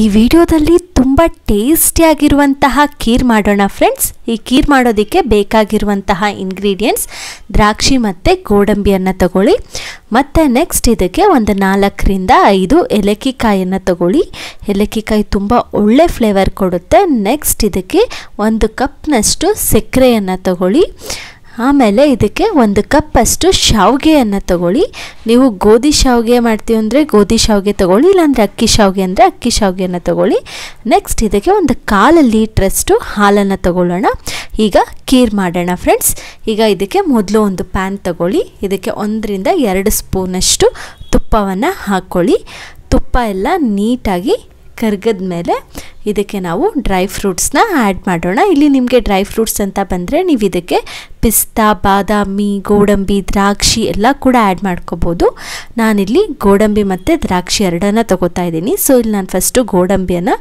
ಈ ವಿಡಿಯೋದಲ್ಲಿ ತುಂಬ ಟೇಸ್ಟಿಯಾಗಿರುವಂತಹ ಖೀರ್ ಮಾಡೋಣ ಫ್ರೆಂಡ್ಸ್ ಈ ಖೀರ್ ಮಾಡೋದಕ್ಕೆ ಬೇಕಾಗಿರುವಂತಹ ಇಂಗ್ರೀಡಿಯೆಂಟ್ಸ್ ದ್ರಾಕ್ಷಿ ಮತ್ತು ಗೋಡಂಬಿಯನ್ನು ತಗೊಳ್ಳಿ ಮತ್ತು ನೆಕ್ಸ್ಟ್ ಇದಕ್ಕೆ ಒಂದು ನಾಲ್ಕರಿಂದ ಐದು ಏಲಕ್ಕಿಕಾಯನ್ನು ತಗೊಳ್ಳಿ ಎಲೆಕ್ಕಿಕಾಯಿ ತುಂಬ ಒಳ್ಳೆ ಫ್ಲೇವರ್ ಕೊಡುತ್ತೆ ನೆಕ್ಸ್ಟ್ ಇದಕ್ಕೆ ಒಂದು ಕಪ್ನಷ್ಟು ಸಕ್ಕರೆಯನ್ನು ತಗೊಳ್ಳಿ ಆಮೇಲೆ ಇದಕ್ಕೆ ಒಂದು ಕಪ್ಪಷ್ಟು ಶಾವಿಗೆಯನ್ನು ತಗೊಳ್ಳಿ ನೀವು ಗೋಧಿ ಶಾವಿಗೆ ಮಾಡ್ತೀವಿ ಅಂದರೆ ಗೋಧಿ ಶಾವಿಗೆ ತಗೊಳ್ಳಿ ಇಲ್ಲಾಂದರೆ ಅಕ್ಕಿ ಶಾವಿಗೆ ಅಂದರೆ ಅಕ್ಕಿ ಶಾವಿಗೆಯನ್ನು ತಗೊಳ್ಳಿ ನೆಕ್ಸ್ಟ್ ಇದಕ್ಕೆ ಒಂದು ಕಾಲು ಲೀಟ್ರಷ್ಟು ಹಾಲನ್ನು ತಗೊಳ್ಳೋಣ ಈಗ ಖೀರ್ ಮಾಡೋಣ ಫ್ರೆಂಡ್ಸ್ ಈಗ ಇದಕ್ಕೆ ಮೊದಲು ಒಂದು ಪ್ಯಾನ್ ತಗೊಳ್ಳಿ ಇದಕ್ಕೆ ಒಂದರಿಂದ ಎರಡು ಸ್ಪೂನಷ್ಟು ತುಪ್ಪವನ್ನು ಹಾಕ್ಕೊಳ್ಳಿ ತುಪ್ಪ ಎಲ್ಲ ನೀಟಾಗಿ ಕರ್ಗದ ಮೇಲೆ ಇದಕ್ಕೆ ನಾವು ಡ್ರೈ ಫ್ರೂಟ್ಸ್ನ ಆ್ಯಡ್ ಮಾಡೋಣ ಇಲ್ಲಿ ನಿಮಗೆ ಡ್ರೈ ಫ್ರೂಟ್ಸ್ ಅಂತ ಬಂದರೆ ನೀವು ಇದಕ್ಕೆ ಪಿಸ್ತಾ ಬಾದಾಮಿ ಗೋಡಂಬಿ ದ್ರಾಕ್ಷಿ ಎಲ್ಲ ಕೂಡ ಆ್ಯಡ್ ಮಾಡ್ಕೋಬೋದು ನಾನಿಲ್ಲಿ ಗೋಡಂಬಿ ಮತ್ತು ದ್ರಾಕ್ಷಿ ಎರಡನ್ನು ತೊಗೋತಾ ಇದ್ದೀನಿ ಸೊ ಇಲ್ಲಿ ನಾನು ಫಸ್ಟು ಗೋಡಂಬಿಯನ್ನು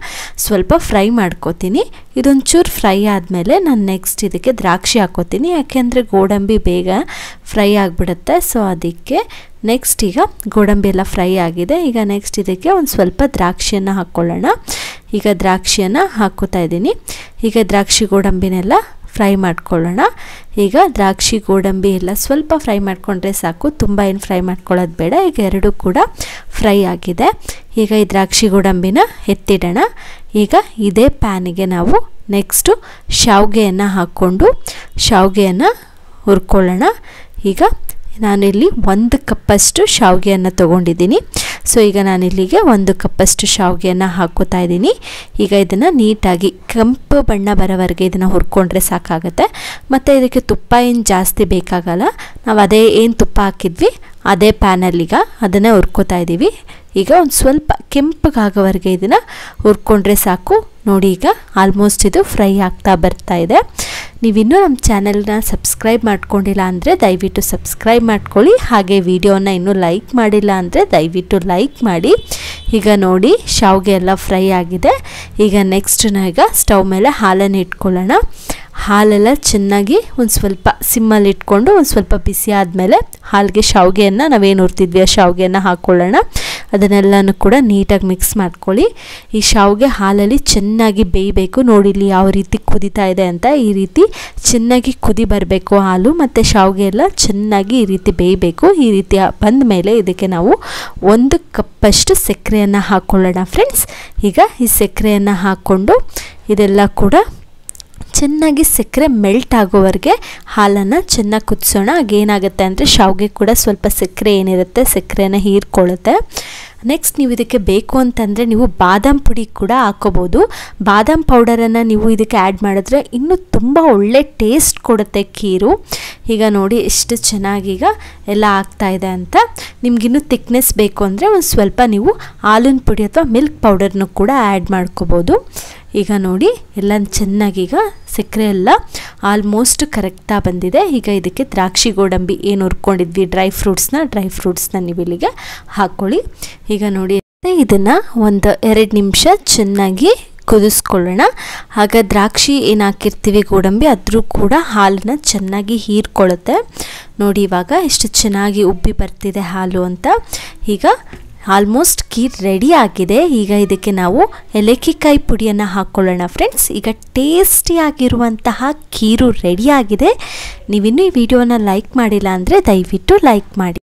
ಸ್ವಲ್ಪ ಫ್ರೈ ಮಾಡ್ಕೋತೀನಿ ಇದೊಂಚೂರು ಫ್ರೈ ಆದಮೇಲೆ ನಾನು ನೆಕ್ಸ್ಟ್ ಇದಕ್ಕೆ ದ್ರಾಕ್ಷಿ ಹಾಕೋತೀನಿ ಯಾಕೆಂದರೆ ಗೋಡಂಬಿ ಬೇಗ ಫ್ರೈ ಆಗಿಬಿಡುತ್ತೆ ಸೊ ಅದಕ್ಕೆ ನೆಕ್ಸ್ಟ್ ಈಗ ಗೋಡಂಬಿ ಎಲ್ಲ ಫ್ರೈ ಆಗಿದೆ ಈಗ ನೆಕ್ಸ್ಟ್ ಇದಕ್ಕೆ ಒಂದು ಸ್ವಲ್ಪ ದ್ರಾಕ್ಷಿಯನ್ನು ಹಾಕ್ಕೊಳ್ಳೋಣ ಈಗ ದ್ರಾಕ್ಷಿಯನ್ನು ಹಾಕೋತಾ ಇದ್ದೀನಿ ಈಗ ದ್ರಾಕ್ಷಿ ಗೋಡಂಬಿನೆಲ್ಲ ಫ್ರೈ ಮಾಡ್ಕೊಳ್ಳೋಣ ಈಗ ದ್ರಾಕ್ಷಿ ಗೋಡಂಬಿ ಎಲ್ಲ ಸ್ವಲ್ಪ ಫ್ರೈ ಮಾಡಿಕೊಂಡ್ರೆ ಸಾಕು ತುಂಬ ಏನು ಫ್ರೈ ಮಾಡ್ಕೊಳ್ಳೋದು ಬೇಡ ಈಗ ಎರಡೂ ಕೂಡ ಫ್ರೈ ಆಗಿದೆ ಈಗ ಈ ದ್ರಾಕ್ಷಿ ಗೋಡಂಬಿನ ಎತ್ತಿಡೋಣ ಈಗ ಇದೇ ಪ್ಯಾನಿಗೆ ನಾವು ನೆಕ್ಸ್ಟು ಶಾವಿಗೆಯನ್ನು ಹಾಕ್ಕೊಂಡು ಶಾವಿಗೆಯನ್ನು ಹುರ್ಕೊಳ್ಳೋಣ ಈಗ ನಾನಿಲ್ಲಿ ಒಂದು ಕಪ್ಪಷ್ಟು ಶಾವಿಗೆಯನ್ನು ತೊಗೊಂಡಿದ್ದೀನಿ ಸೊ ಈಗ ನಾನು ಇಲ್ಲಿಗೆ ಒಂದು ಕಪ್ಪಷ್ಟು ಶಾವಿಗೆಯನ್ನು ಹಾಕೋತಾ ಇದ್ದೀನಿ ಈಗ ಇದನ್ನು ನೀಟಾಗಿ ಕೆಂಪು ಬಣ್ಣ ಬರೋವರೆಗೆ ಇದನ್ನು ಹುರ್ಕೊಂಡ್ರೆ ಸಾಕಾಗುತ್ತೆ ಮತ್ತು ಇದಕ್ಕೆ ತುಪ್ಪ ಏನು ಜಾಸ್ತಿ ಬೇಕಾಗಲ್ಲ ನಾವು ಅದೇ ಏನು ತುಪ್ಪ ಹಾಕಿದ್ವಿ ಅದೇ ಪ್ಯಾನಲ್ಲಿಗ ಅದನ್ನೇ ಹುರ್ಕೋತಾ ಇದ್ದೀವಿ ಈಗ ಒಂದು ಸ್ವಲ್ಪ ಕೆಂಪಗಾಗೋವರೆಗೆ ಇದನ್ನು ಹುರ್ಕೊಂಡ್ರೆ ಸಾಕು ನೋಡಿ ಈಗ ಆಲ್ಮೋಸ್ಟ್ ಇದು ಫ್ರೈ ಆಗ್ತಾ ಬರ್ತಾ ಇದೆ ನೀವಿನ್ನೂ ನಮ್ಮ ಚಾನೆಲ್ನ ಸಬ್ಸ್ಕ್ರೈಬ್ ಮಾಡ್ಕೊಂಡಿಲ್ಲ ಅಂದರೆ ದಯವಿಟ್ಟು ಸಬ್ಸ್ಕ್ರೈಬ್ ಮಾಡ್ಕೊಳ್ಳಿ ಹಾಗೆ ವಿಡಿಯೋನ ಇನ್ನೂ ಲೈಕ್ ಮಾಡಿಲ್ಲ ಅಂದರೆ ದಯವಿಟ್ಟು ಲೈಕ್ ಮಾಡಿ ಈಗ ನೋಡಿ ಶಾವ್ಗೆ ಎಲ್ಲ ಫ್ರೈ ಆಗಿದೆ ಈಗ ನೆಕ್ಸ್ಟ್ ಈಗ ಸ್ಟವ್ ಮೇಲೆ ಹಾಲನ್ನು ಇಟ್ಕೊಳ್ಳೋಣ ಹಾಲೆಲ್ಲ ಚೆನ್ನಾಗಿ ಒಂದು ಸ್ವಲ್ಪ ಸಿಮ್ಮಲ್ಲಿ ಇಟ್ಕೊಂಡು ಒಂದು ಸ್ವಲ್ಪ ಬಿಸಿ ಆದಮೇಲೆ ಹಾಲಿಗೆ ಶಾವಿಗೆಯನ್ನು ನಾವೇನು ಹುರ್ತಿದ್ವಿ ಆ ಶಾವಿಗೆಯನ್ನು ಹಾಕ್ಕೊಳ್ಳೋಣ ಅದನ್ನೆಲ್ಲನೂ ಕೂಡ ನೀಟಾಗಿ ಮಿಕ್ಸ್ ಮಾಡ್ಕೊಳ್ಳಿ ಈ ಶಾವಿಗೆ ಹಾಲಲ್ಲಿ ಚೆನ್ನಾಗಿ ಬೇಯಬೇಕು ನೋಡಿ ಇಲ್ಲಿ ಯಾವ ರೀತಿ ಕುದಿತಾ ಇದೆ ಅಂತ ಈ ರೀತಿ ಚೆನ್ನಾಗಿ ಕುದಿ ಬರಬೇಕು ಹಾಲು ಮತ್ತು ಶಾವಿಗೆ ಎಲ್ಲ ಚೆನ್ನಾಗಿ ಈ ರೀತಿ ಬೇಯಬೇಕು ಈ ರೀತಿ ಬಂದ ಮೇಲೆ ಇದಕ್ಕೆ ನಾವು ಒಂದು ಕಪ್ಪಷ್ಟು ಸಕ್ಕರೆಯನ್ನು ಹಾಕ್ಕೊಳ್ಳೋಣ ಫ್ರೆಂಡ್ಸ್ ಈಗ ಈ ಸಕ್ಕರೆಯನ್ನು ಹಾಕ್ಕೊಂಡು ಇದೆಲ್ಲ ಕೂಡ ಚೆನ್ನಾಗಿ ಸಕ್ಕರೆ ಮೆಲ್ಟ್ ಆಗೋವರೆಗೆ ಹಾಲನ್ನು ಚೆನ್ನಾಗಿ ಕುದಿಸೋಣ ಆಗೇನಾಗುತ್ತೆ ಅಂದರೆ ಶಾವಿಗೆ ಕೂಡ ಸ್ವಲ್ಪ ಸಕ್ಕರೆ ಏನಿರುತ್ತೆ ಸಕ್ಕರೆನ ಹೀರ್ಕೊಳ್ಳುತ್ತೆ ನೆಕ್ಸ್ಟ್ ನೀವು ಇದಕ್ಕೆ ಬೇಕು ಅಂತಂದರೆ ನೀವು ಬಾದಾಮ್ ಪುಡಿ ಕೂಡ ಹಾಕೋಬೋದು ಬಾದಾಮ್ ಪೌಡರನ್ನು ನೀವು ಇದಕ್ಕೆ ಆ್ಯಡ್ ಮಾಡಿದ್ರೆ ಇನ್ನೂ ತುಂಬ ಒಳ್ಳೆ ಟೇಸ್ಟ್ ಕೊಡುತ್ತೆ ಖೀರು ಈಗ ನೋಡಿ ಎಷ್ಟು ಚೆನ್ನಾಗೀಗ ಎಲ್ಲ ಆಗ್ತಾ ಇದೆ ಅಂತ ನಿಮಗಿನ್ನೂ ತಿಕ್ನೆಸ್ ಬೇಕು ಅಂದರೆ ಒಂದು ಸ್ವಲ್ಪ ನೀವು ಹಾಲಿನ ಪುಡಿ ಅಥವಾ ಮಿಲ್ಕ್ ಪೌಡರ್ನೂ ಕೂಡ ಆ್ಯಡ್ ಮಾಡ್ಕೋಬೋದು ಈಗ ನೋಡಿ ಎಲ್ಲ ಚೆನ್ನಾಗೀಗ ಸಕ್ಕರೆ ಎಲ್ಲ ಆಲ್ಮೋಸ್ಟ್ ಕರೆಕ್ಟಾಗಿ ಬಂದಿದೆ ಈಗ ಇದಕ್ಕೆ ದ್ರಾಕ್ಷಿ ಗೋಡಂಬಿ ಏನು ಹುರ್ಕೊಂಡಿದ್ವಿ ಡ್ರೈ ಫ್ರೂಟ್ಸ್ನ ಡ್ರೈ ಫ್ರೂಟ್ಸ್ನ ನೀವು ಇಲ್ಲಿಗೆ ಹಾಕ್ಕೊಳ್ಳಿ ಈಗ ನೋಡಿ ಇದನ್ನು ಒಂದು ಎರಡು ನಿಮಿಷ ಚೆನ್ನಾಗಿ ಕುದಿಸ್ಕೊಳ್ಳೋಣ ಆಗ ದ್ರಾಕ್ಷಿ ಏನು ಹಾಕಿರ್ತೀವಿ ಗೋಡಂಬಿ ಅದರೂ ಕೂಡ ಹಾಲನ್ನ ಚೆನ್ನಾಗಿ ಹೀರ್ಕೊಳ್ಳುತ್ತೆ ನೋಡಿ ಇವಾಗ ಎಷ್ಟು ಚೆನ್ನಾಗಿ ಉಬ್ಬಿ ಬರ್ತಿದೆ ಹಾಲು ಅಂತ ಈಗ ಆಲ್ಮೋಸ್ಟ್ ಕೀರ್ ರೆಡಿ ಆಗಿದೆ ಈಗ ಇದಕ್ಕೆ ನಾವು ಎಲೆಕಿಕಾಯಿ ಪುಡಿಯನ್ನು ಹಾಕ್ಕೊಳ್ಳೋಣ ಫ್ರೆಂಡ್ಸ್ ಈಗ ಟೇಸ್ಟಿಯಾಗಿರುವಂತಹ ಖೀರು ರೆಡಿಯಾಗಿದೆ ನೀವಿನ್ನೂ ಈ ವಿಡಿಯೋನ ಲೈಕ್ ಮಾಡಿಲ್ಲ ಅಂದರೆ ದಯವಿಟ್ಟು ಲೈಕ್ ಮಾಡಿ